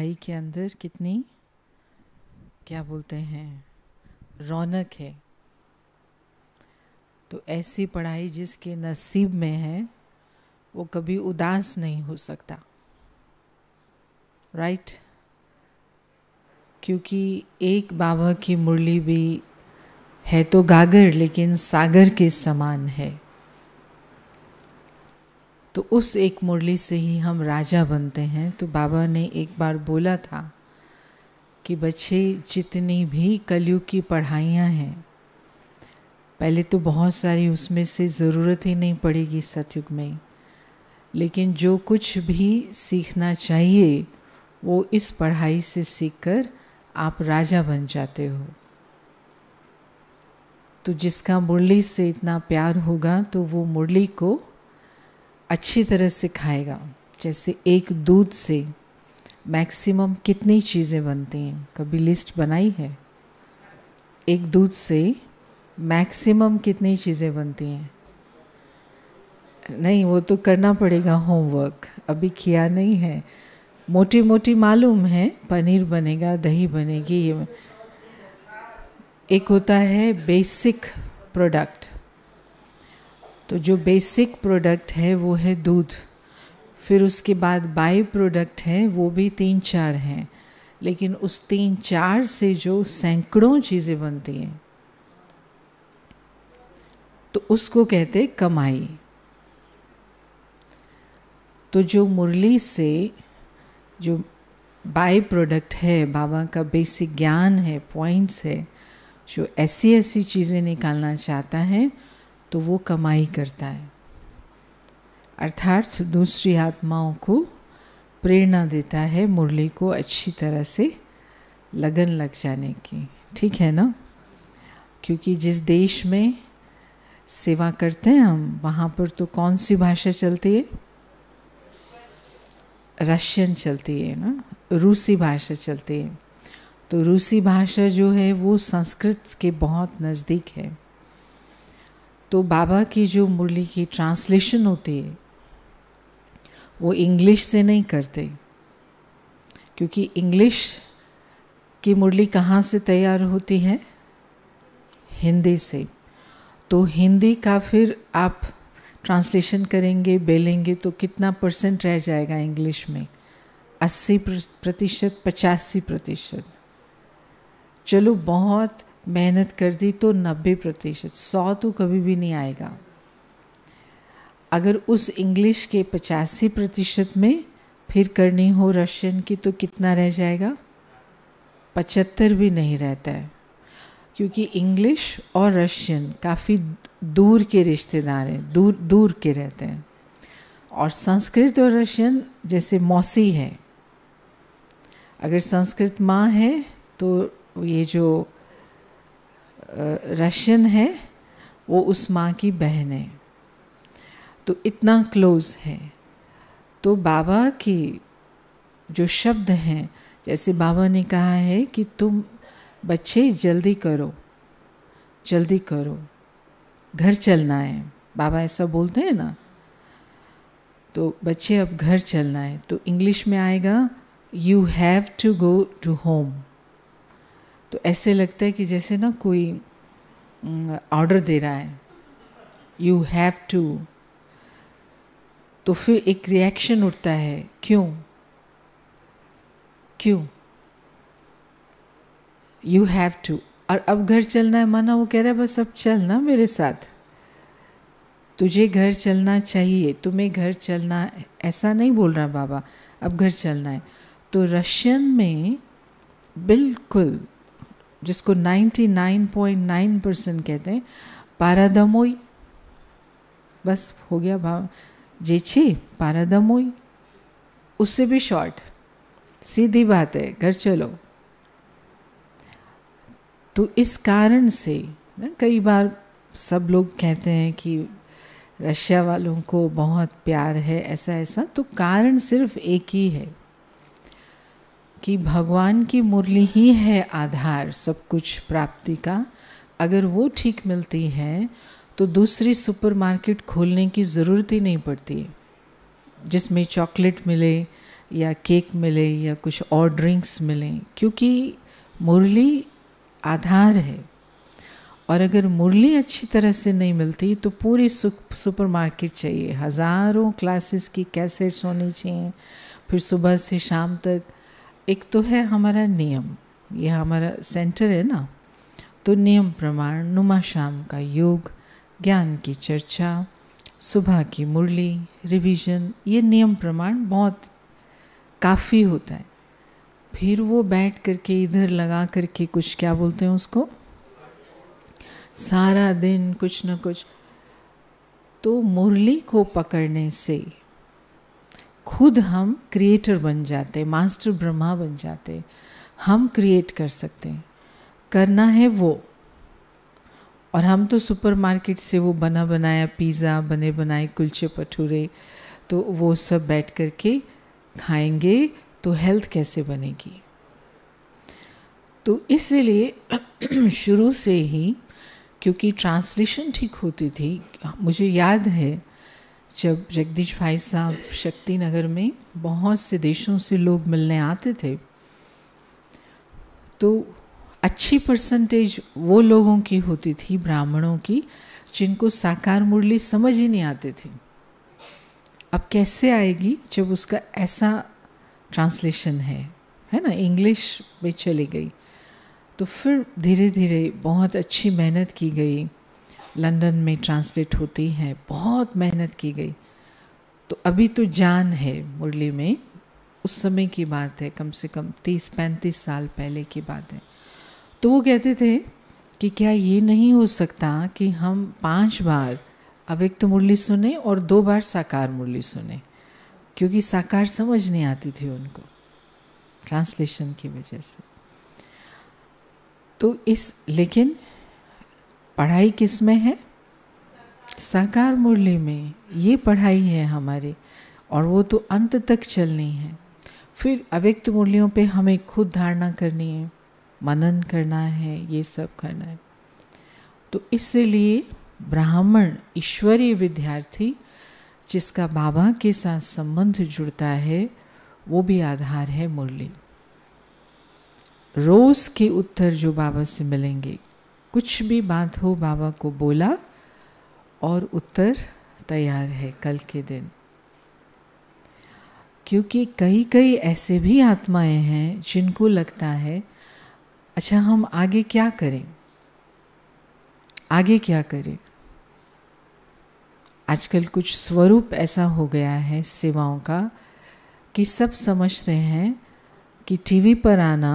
पढ़ाई के अंदर कितनी क्या बोलते हैं रौनक है तो ऐसी पढ़ाई जिसके नसीब में है वो कभी उदास नहीं हो सकता राइट क्योंकि एक बाबा की मुरली भी है तो गागर लेकिन सागर के समान है तो उस एक मुरली से ही हम राजा बनते हैं तो बाबा ने एक बार बोला था कि बच्चे जितनी भी कलयुग की पढ़ाइयाँ हैं पहले तो बहुत सारी उसमें से ज़रूरत ही नहीं पड़ेगी सतयुग में लेकिन जो कुछ भी सीखना चाहिए वो इस पढ़ाई से सीखकर आप राजा बन जाते हो तो जिसका मुरली से इतना प्यार होगा तो वो मुरली को अच्छी तरह से खाएगा जैसे एक दूध से मैक्सिमम कितनी चीज़ें बनती हैं कभी लिस्ट बनाई है एक दूध से मैक्सिमम कितनी चीज़ें बनती हैं नहीं वो तो करना पड़ेगा होमवर्क अभी किया नहीं है मोटी मोटी मालूम है पनीर बनेगा दही बनेगी ये एक होता है बेसिक प्रोडक्ट तो जो बेसिक प्रोडक्ट है वो है दूध फिर उसके बाद बाई प्रोडक्ट है वो भी तीन चार हैं लेकिन उस तीन चार से जो सैकड़ों चीज़ें बनती हैं तो उसको कहते कमाई तो जो मुरली से जो बाई प्रोडक्ट है बाबा का बेसिक ज्ञान है पॉइंट्स है जो ऐसी ऐसी चीज़ें निकालना चाहता है तो वो कमाई करता है अर्थात दूसरी आत्माओं को प्रेरणा देता है मुरली को अच्छी तरह से लगन लग जाने की ठीक है ना क्योंकि जिस देश में सेवा करते हैं हम वहाँ पर तो कौन सी भाषा चलती है रशियन चलती है ना रूसी भाषा चलती है तो रूसी भाषा जो है वो संस्कृत के बहुत नज़दीक है तो बाबा की जो मुरली की ट्रांसलेशन होती है वो इंग्लिश से नहीं करते क्योंकि इंग्लिश की मुरली कहाँ से तैयार होती है हिंदी से तो हिंदी का फिर आप ट्रांसलेशन करेंगे बेलेंगे तो कितना परसेंट रह जाएगा इंग्लिश में अस्सी प्रतिशत पचासी प्रतिशत चलो बहुत मेहनत कर दी तो नब्बे प्रतिशत सौ तो कभी भी नहीं आएगा अगर उस इंग्लिश के पचासी प्रतिशत में फिर करनी हो रशियन की तो कितना रह जाएगा पचहत्तर भी नहीं रहता है क्योंकि इंग्लिश और रशियन काफ़ी दूर के रिश्तेदार हैं दूर दूर के रहते हैं और संस्कृत और रशियन जैसे मौसी है अगर संस्कृत माँ है तो ये जो रशियन है वो उस माँ की बहन है तो इतना क्लोज है तो बाबा की जो शब्द हैं जैसे बाबा ने कहा है कि तुम बच्चे जल्दी करो जल्दी करो घर चलना है बाबा ऐसा बोलते हैं ना तो बच्चे अब घर चलना है तो इंग्लिश में आएगा you have to go to home तो ऐसे लगता है कि जैसे ना कोई ऑर्डर दे रहा है यू हैव टू तो फिर एक रिएक्शन उठता है क्यों क्यों यू हैव टू और अब घर चलना है माना वो कह रहा है बस अब चल ना मेरे साथ तुझे घर चलना चाहिए तुम्हें घर चलना है ऐसा नहीं बोल रहा बाबा अब घर चलना है तो रशियन में बिल्कुल जिसको 99.9 परसेंट कहते हैं पारादमोई बस हो गया भाव जेछी पारादमोई उससे भी शॉर्ट सीधी बात है घर चलो तो इस कारण से ना कई बार सब लोग कहते हैं कि रशिया वालों को बहुत प्यार है ऐसा ऐसा तो कारण सिर्फ एक ही है कि भगवान की मुरली ही है आधार सब कुछ प्राप्ति का अगर वो ठीक मिलती है तो दूसरी सुपरमार्केट खोलने की ज़रूरत ही नहीं पड़ती जिसमें चॉकलेट मिले या केक मिले या कुछ और ड्रिंक्स मिलें क्योंकि मुरली आधार है और अगर मुरली अच्छी तरह से नहीं मिलती तो पूरी सुपर मार्केट चाहिए हज़ारों क्लासेस की कैसेट्स होनी चाहिए फिर सुबह से शाम तक एक तो है हमारा नियम यह हमारा सेंटर है ना तो नियम प्रमाण नुमा शाम का योग ज्ञान की चर्चा सुबह की मुरली रिवीजन ये नियम प्रमाण बहुत काफ़ी होता है फिर वो बैठ करके इधर लगा करके कुछ क्या बोलते हैं उसको सारा दिन कुछ ना कुछ तो मुरली को पकड़ने से खुद हम क्रिएटर बन जाते मास्टर ब्रह्मा बन जाते हम क्रिएट कर सकते हैं करना है वो और हम तो सुपरमार्केट से वो बना बनाया पिज़्ज़ा बने बनाए कुलचे भटूरे तो वो सब बैठ कर के खाएंगे तो हेल्थ कैसे बनेगी तो इसलिए शुरू से ही क्योंकि ट्रांसलेशन ठीक होती थी मुझे याद है जब जगदीश भाई साहब शक्ति नगर में बहुत से देशों से लोग मिलने आते थे तो अच्छी परसेंटेज वो लोगों की होती थी ब्राह्मणों की जिनको साकार मुरली समझ ही नहीं आती थी अब कैसे आएगी जब उसका ऐसा ट्रांसलेशन है है ना इंग्लिश में चली गई तो फिर धीरे धीरे बहुत अच्छी मेहनत की गई लंदन में ट्रांसलेट होती है बहुत मेहनत की गई तो अभी तो जान है मुरली में उस समय की बात है कम से कम तीस पैंतीस साल पहले की बात है तो वो कहते थे कि क्या ये नहीं हो सकता कि हम पांच बार अब तो मुरली सुने और दो बार साकार मुरली सुने क्योंकि साकार समझ नहीं आती थी उनको ट्रांसलेशन की वजह से तो इस लेकिन पढ़ाई किस में है साकार मुरली में ये पढ़ाई है हमारी और वो तो अंत तक चलनी है फिर अव्यक्त मूल्यों पे हमें खुद धारणा करनी है मनन करना है ये सब करना है तो इसलिए ब्राह्मण ईश्वरीय विद्यार्थी जिसका बाबा के साथ संबंध जुड़ता है वो भी आधार है मुरली रोज़ के उत्तर जो बाबा से मिलेंगे कुछ भी बात हो बाबा को बोला और उत्तर तैयार है कल के दिन क्योंकि कई कई ऐसे भी आत्माएं हैं जिनको लगता है अच्छा हम आगे क्या करें आगे क्या करें आजकल कुछ स्वरूप ऐसा हो गया है सेवाओं का कि सब समझते हैं कि टीवी पर आना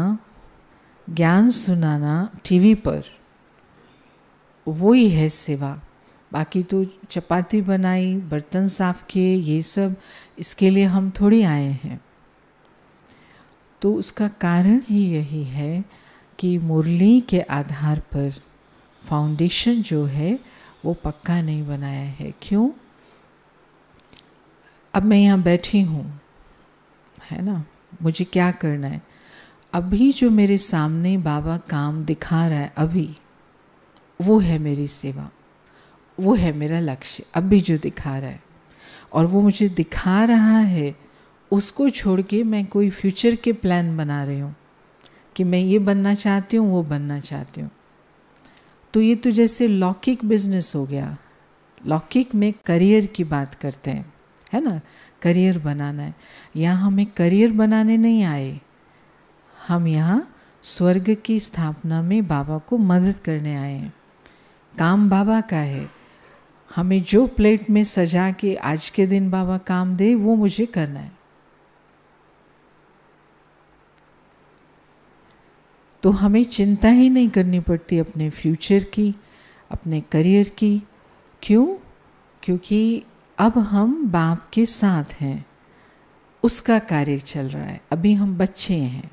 ज्ञान सुनाना टीवी पर वो ही है सेवा बाकी तो चपाती बनाई बर्तन साफ किए ये सब इसके लिए हम थोड़ी आए हैं तो उसका कारण ही यही है कि मुरली के आधार पर फाउंडेशन जो है वो पक्का नहीं बनाया है क्यों अब मैं यहाँ बैठी हूँ है ना मुझे क्या करना है अभी जो मेरे सामने बाबा काम दिखा रहा है अभी वो है मेरी सेवा वो है मेरा लक्ष्य अब भी जो दिखा रहा है और वो मुझे दिखा रहा है उसको छोड़ के मैं कोई फ्यूचर के प्लान बना रही हूँ कि मैं ये बनना चाहती हूँ वो बनना चाहती हूँ तो ये तो जैसे लौकिक बिजनेस हो गया लौकिक में करियर की बात करते हैं है ना करियर बनाना है यहाँ हमें करियर बनाने नहीं आए हम यहाँ स्वर्ग की स्थापना में बाबा को मदद करने आए हैं काम बाबा का है हमें जो प्लेट में सजा के आज के दिन बाबा काम दे वो मुझे करना है तो हमें चिंता ही नहीं करनी पड़ती अपने फ्यूचर की अपने करियर की क्यों क्योंकि अब हम बाप के साथ हैं उसका कार्य चल रहा है अभी हम बच्चे हैं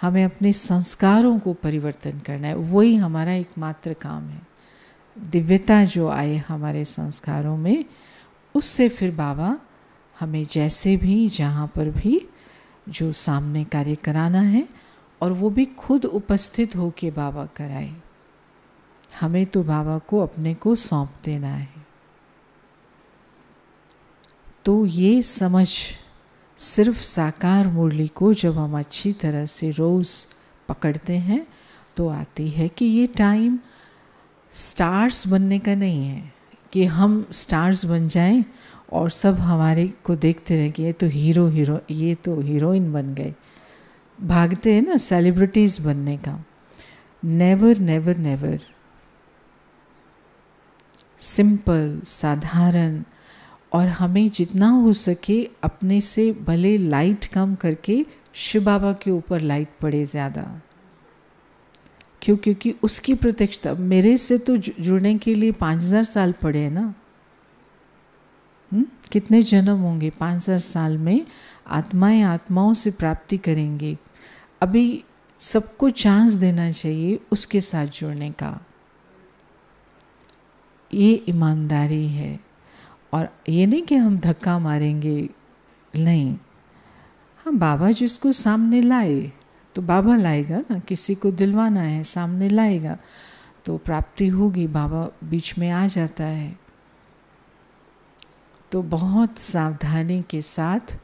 हमें अपने संस्कारों को परिवर्तन करना है वही हमारा एकमात्र काम है दिव्यता जो आए हमारे संस्कारों में उससे फिर बाबा हमें जैसे भी जहाँ पर भी जो सामने कार्य कराना है और वो भी खुद उपस्थित हो के बाबा कराए हमें तो बाबा को अपने को सौंप देना है तो ये समझ सिर्फ साकार मुरली को जब हम अच्छी तरह से रोज़ पकड़ते हैं तो आती है कि ये टाइम स्टार्स बनने का नहीं है कि हम स्टार्स बन जाएं और सब हमारे को देखते रहें कि ये तो हीरो हीरो ये तो हीरोइन बन गए भागते हैं ना सेलिब्रिटीज़ बनने का नेवर नेवर नेवर सिंपल साधारण और हमें जितना हो सके अपने से भले लाइट कम करके शिव बाबा के ऊपर लाइट पड़े ज़्यादा क्यों क्योंकि उसकी प्रत्यक्षता मेरे से तो जुड़ने के लिए पाँच हज़ार साल पड़े हैं ना हुँ? हम्म? कितने जन्म होंगे पाँच हज़ार साल में आत्माएं आत्माओं से प्राप्ति करेंगे अभी सबको चांस देना चाहिए उसके साथ जुड़ने का ये ईमानदारी है और ये नहीं कि हम धक्का मारेंगे नहीं हाँ बाबा जिसको सामने लाए तो बाबा लाएगा ना किसी को दिलवाना है सामने लाएगा तो प्राप्ति होगी बाबा बीच में आ जाता है तो बहुत सावधानी के साथ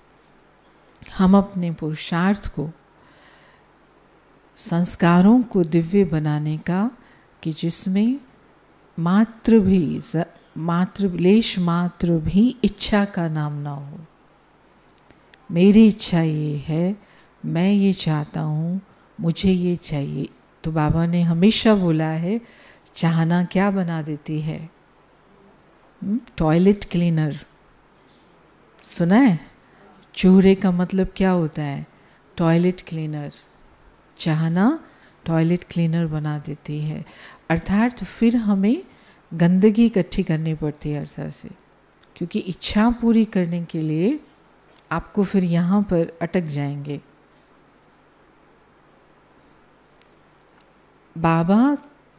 हम अपने पुरुषार्थ को संस्कारों को दिव्य बनाने का कि जिसमें मात्र भी मात्र लेश मात्र भी इच्छा का नाम ना हो मेरी इच्छा ये है मैं ये चाहता हूँ मुझे ये चाहिए तो बाबा ने हमेशा बोला है चाहना क्या बना देती है टॉयलेट हम्म, क्लीनर सुना है चूहे का मतलब क्या होता है टॉयलेट क्लीनर चाहना टॉयलेट क्लीनर बना देती है अर्थात फिर हमें गंदगी इकट्ठी करनी पड़ती है अर्थात से क्योंकि इच्छा पूरी करने के लिए आपको फिर यहाँ पर अटक जाएंगे बाबा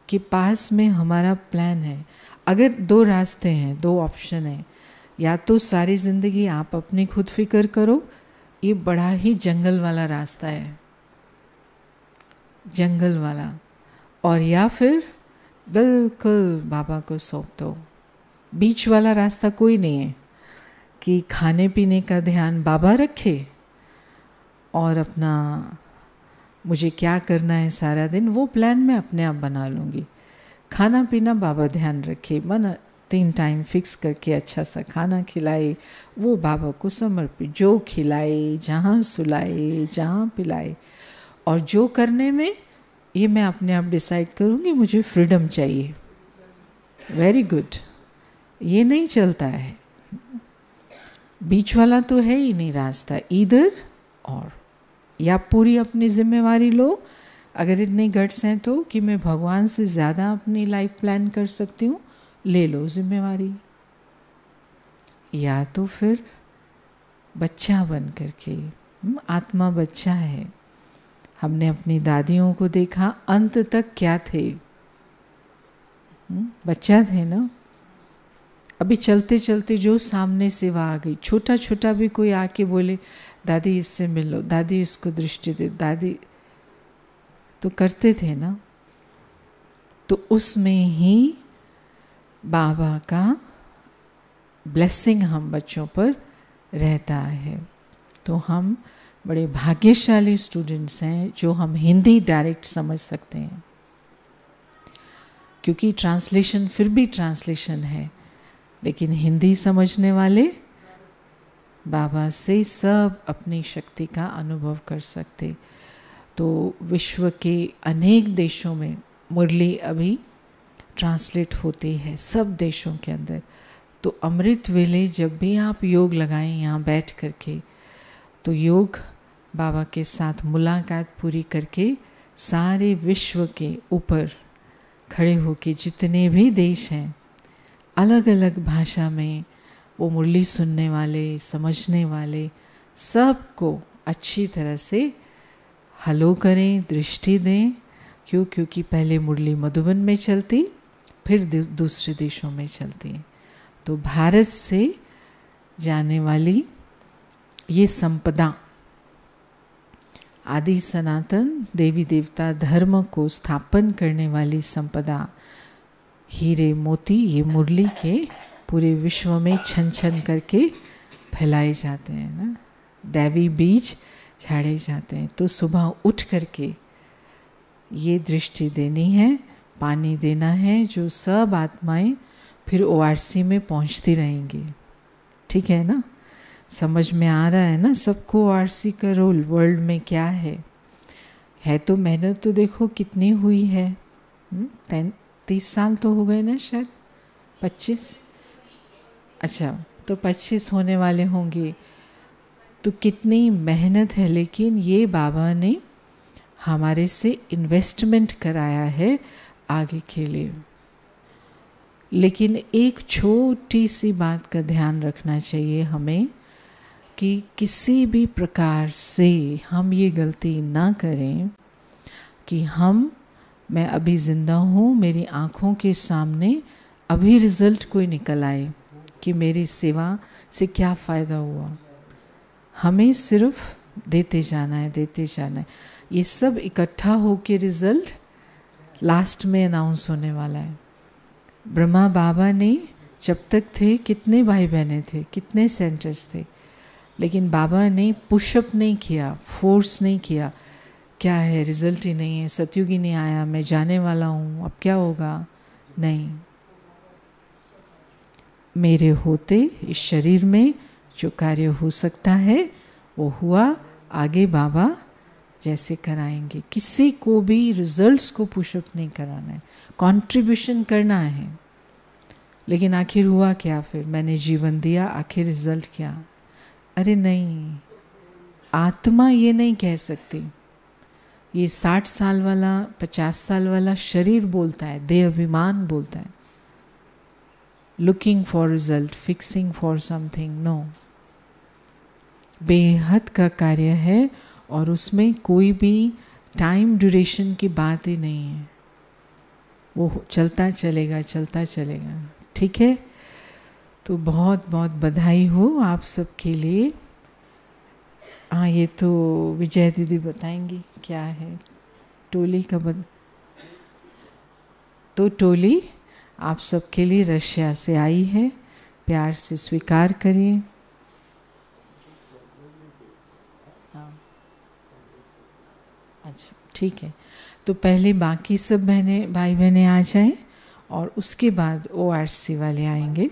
के पास में हमारा प्लान है अगर दो रास्ते हैं दो ऑप्शन हैं या तो सारी ज़िंदगी आप अपनी खुद फिक्र करो ये बड़ा ही जंगल वाला रास्ता है जंगल वाला और या फिर बिल्कुल बाबा को सौंप दो बीच वाला रास्ता कोई नहीं है कि खाने पीने का ध्यान बाबा रखे और अपना मुझे क्या करना है सारा दिन वो प्लान मैं अपने आप बना लूँगी खाना पीना बाबा ध्यान रखे मन तीन टाइम फिक्स करके अच्छा सा खाना खिलाए वो बाबा को समर्पित जो खिलाए जहाँ सुलाए जहाँ पिलाए और जो करने में ये मैं अपने आप डिसाइड करूँगी मुझे फ्रीडम चाहिए वेरी गुड ये नहीं चलता है बीच वाला तो है ही नहीं रास्ता इधर और या पूरी अपनी जिम्मेवारी लो अगर इतने गट्स हैं तो कि मैं भगवान से ज़्यादा अपनी लाइफ प्लान कर सकती हूँ ले लो जिम्मेवारी या तो फिर बच्चा बन करके आत्मा बच्चा है हमने अपनी दादियों को देखा अंत तक क्या थे हम्म, बच्चा थे ना अभी चलते चलते जो सामने सेवा आ गई छोटा छोटा भी कोई आके बोले दादी इससे मिलो दादी इसको दृष्टि दे दादी तो करते थे ना तो उसमें ही बाबा का ब्लेसिंग हम बच्चों पर रहता है तो हम बड़े भाग्यशाली स्टूडेंट्स हैं जो हम हिंदी डायरेक्ट समझ सकते हैं क्योंकि ट्रांसलेशन फिर भी ट्रांसलेशन है लेकिन हिंदी समझने वाले बाबा से सब अपनी शक्ति का अनुभव कर सकते तो विश्व के अनेक देशों में मुरली अभी ट्रांसलेट होती है सब देशों के अंदर तो अमृत वेले जब भी आप योग लगाएं यहाँ बैठ करके तो योग बाबा के साथ मुलाकात पूरी करके सारे विश्व के ऊपर खड़े होके जितने भी देश हैं अलग अलग भाषा में वो मुरली सुनने वाले समझने वाले सबको अच्छी तरह से हलो करें दृष्टि दें क्यों क्योंकि पहले मुरली मधुबन में चलती फिर दूसरे देशों में चलती तो भारत से जाने वाली ये संपदा आदि सनातन देवी देवता धर्म को स्थापन करने वाली संपदा हीरे मोती ये मुरली के पूरे विश्व में छन छन करके फैलाए जाते हैं ना दैवी बीज छाड़े जाते हैं तो सुबह उठ करके ये दृष्टि देनी है पानी देना है जो सब आत्माएं फिर ओ में पहुंचती रहेंगी ठीक है ना समझ में आ रहा है ना सबको ओ का रोल वर्ल्ड में क्या है है तो मेहनत तो देखो कितनी हुई है हम्म, तीस साल तो हो गए ना शायद पच्चीस अच्छा तो पच्चीस होने वाले होंगे तो कितनी मेहनत है लेकिन ये बाबा ने हमारे से इन्वेस्टमेंट कराया है आगे के लिए लेकिन एक छोटी सी बात का ध्यान रखना चाहिए हमें कि किसी भी प्रकार से हम ये गलती ना करें कि हम मैं अभी ज़िंदा हूँ मेरी आँखों के सामने अभी रिज़ल्ट कोई निकल आए कि मेरी सेवा से क्या फ़ायदा हुआ हमें सिर्फ देते जाना है देते जाना है ये सब इकट्ठा हो के रिज़ल्ट लास्ट में अनाउंस होने वाला है ब्रह्मा बाबा ने जब तक थे कितने भाई बहने थे कितने सेंटर्स थे लेकिन बाबा ने पुशअप नहीं किया फोर्स नहीं किया क्या है रिजल्ट ही नहीं है सतयुगी नहीं आया मैं जाने वाला हूँ अब क्या होगा नहीं मेरे होते इस शरीर में जो कार्य हो सकता है वो हुआ आगे बाबा जैसे कराएंगे किसी को भी रिजल्ट्स को पुशअप नहीं कराना है कंट्रीब्यूशन करना है लेकिन आखिर हुआ क्या फिर मैंने जीवन दिया आखिर रिजल्ट क्या अरे नहीं आत्मा ये नहीं कह सकती ये साठ साल वाला पचास साल वाला शरीर बोलता है देह अभिमान बोलता है looking for result fixing for something no बेहद का कार्य है और उसमें कोई भी टाइम ड्यूरेशन की बात ही नहीं है वो चलता चलेगा चलता चलेगा ठीक है तो बहुत बहुत बधाई हो आप सबके लिए हाँ ये तो विजय दीदी बताएंगी क्या है टोली का बद तो टोली आप सबके लिए रशिया से आई है प्यार से स्वीकार करिए अच्छा ठीक है तो पहले बाकी सब बहने भाई बहनें आ जाएं और उसके बाद ओ वाले आएंगे